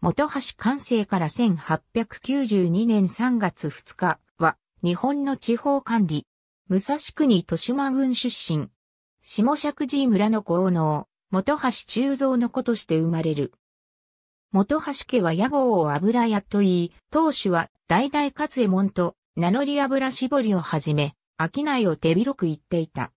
元橋完成から1892年3月2日は、日本の地方管理、武蔵国豊島郡出身、下尺寺村の豪農、元橋中蔵の子として生まれる。元橋家は屋号を油屋と言い、当主は代々勝右衛門と名乗り油絞りをはじめ、商いを手広く言っていた。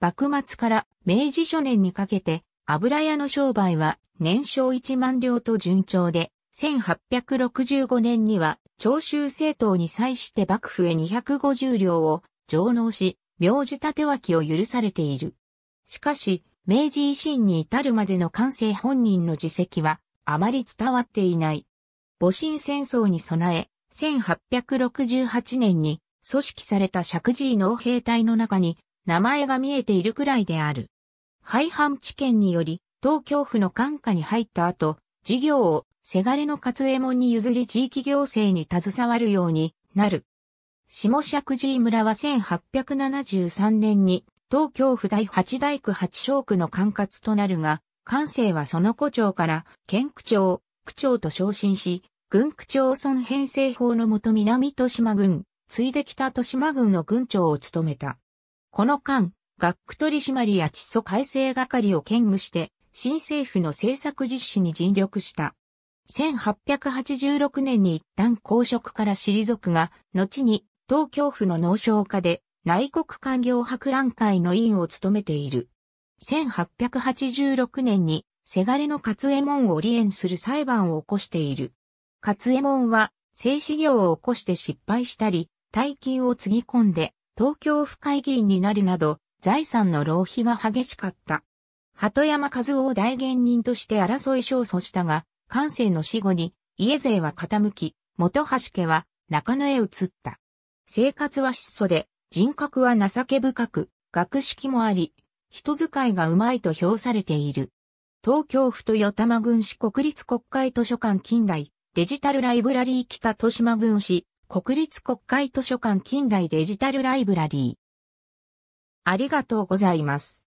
幕末から明治初年にかけて油屋の商売は年商1万両と順調で、1865年には長州政党に際して幕府へ250両を上納し、名字立脇を許されている。しかし、明治維新に至るまでの関西本人の自責はあまり伝わっていない。戊辰戦争に備え、1868年に組織された石神井農兵隊の中に名前が見えているくらいである。廃藩置県により、東京府の管下に入った後、事業をせがれの勝右衛門に譲り地域行政に携わるようになる。下石寺村は1873年に東京府第八大区八小区の管轄となるが、関西はその古町から県区長、区長と昇進し、軍区町村編成法のもと南豊島郡、ついで北豊島郡の郡長を務めた。この間、学区取締や地租改正係を兼務して、新政府の政策実施に尽力した。1886年に一旦公職から退くが、後に東京府の農商課で内国官業博覧会の委員を務めている。1886年に、せがれの勝右衛門を離縁する裁判を起こしている。勝右衛門は、政治業を起こして失敗したり、大金をつぎ込んで、東京府会議員になるなど、財産の浪費が激しかった。鳩山和夫を代人として争い勝訴したが、関西の死後に家勢は傾き、元橋家は中野へ移った。生活は質素で、人格は情け深く、学識もあり、人使いがうまいと評されている。東京府豊玉郡市国立国会図書館近代、デジタルライブラリー北豊島郡市、国立国会図書館近代デジタルライブラリー。ありがとうございます。